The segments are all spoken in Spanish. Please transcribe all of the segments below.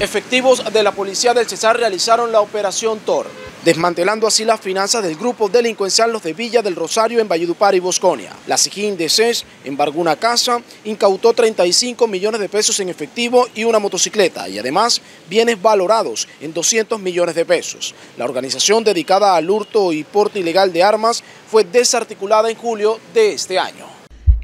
Efectivos de la Policía del Cesar realizaron la operación TOR, desmantelando así las finanzas del grupo delincuencial Los de Villa del Rosario en Valledupar y Bosconia. La SIGIN de CES embargó una casa, incautó 35 millones de pesos en efectivo y una motocicleta y además bienes valorados en 200 millones de pesos. La organización dedicada al hurto y porte ilegal de armas fue desarticulada en julio de este año.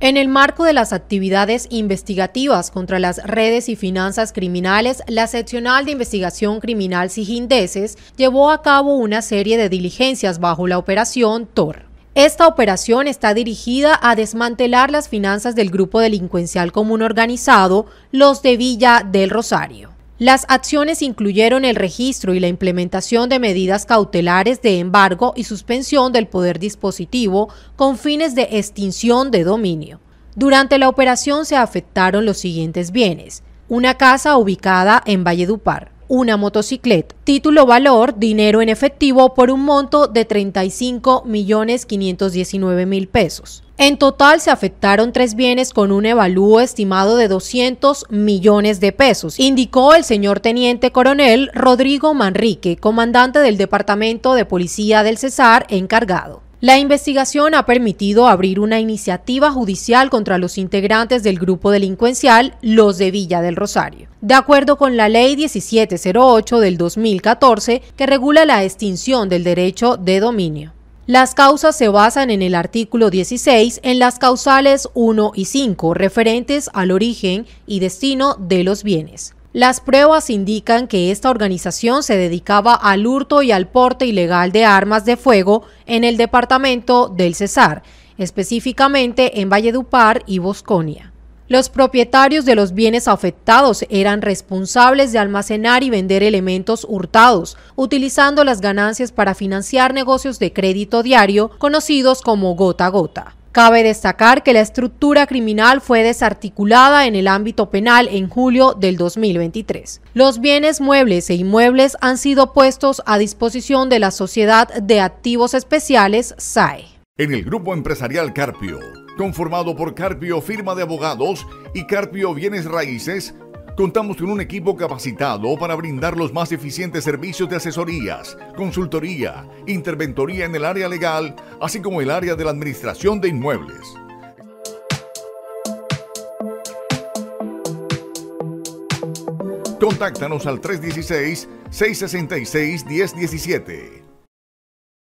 En el marco de las actividades investigativas contra las redes y finanzas criminales, la seccional de investigación criminal Sigindeses llevó a cabo una serie de diligencias bajo la operación TOR. Esta operación está dirigida a desmantelar las finanzas del grupo delincuencial común organizado, los de Villa del Rosario. Las acciones incluyeron el registro y la implementación de medidas cautelares de embargo y suspensión del poder dispositivo con fines de extinción de dominio. Durante la operación se afectaron los siguientes bienes. Una casa ubicada en Valledupar, una motocicleta. Título valor, dinero en efectivo por un monto de 35 millones 519 mil pesos. En total se afectaron tres bienes con un evalúo estimado de 200 millones de pesos, indicó el señor teniente coronel Rodrigo Manrique, comandante del Departamento de Policía del Cesar encargado. La investigación ha permitido abrir una iniciativa judicial contra los integrantes del grupo delincuencial Los de Villa del Rosario. De acuerdo con la Ley 1708 del 2014, que regula la extinción del derecho de dominio. Las causas se basan en el artículo 16 en las causales 1 y 5 referentes al origen y destino de los bienes. Las pruebas indican que esta organización se dedicaba al hurto y al porte ilegal de armas de fuego en el departamento del Cesar, específicamente en Valledupar y Bosconia. Los propietarios de los bienes afectados eran responsables de almacenar y vender elementos hurtados, utilizando las ganancias para financiar negocios de crédito diario conocidos como gota a gota. Cabe destacar que la estructura criminal fue desarticulada en el ámbito penal en julio del 2023. Los bienes muebles e inmuebles han sido puestos a disposición de la Sociedad de Activos Especiales SAE. En el grupo empresarial Carpio, conformado por Carpio Firma de Abogados y Carpio Bienes Raíces, Contamos con un equipo capacitado para brindar los más eficientes servicios de asesorías, consultoría, interventoría en el área legal, así como el área de la administración de inmuebles. Contáctanos al 316-666-1017.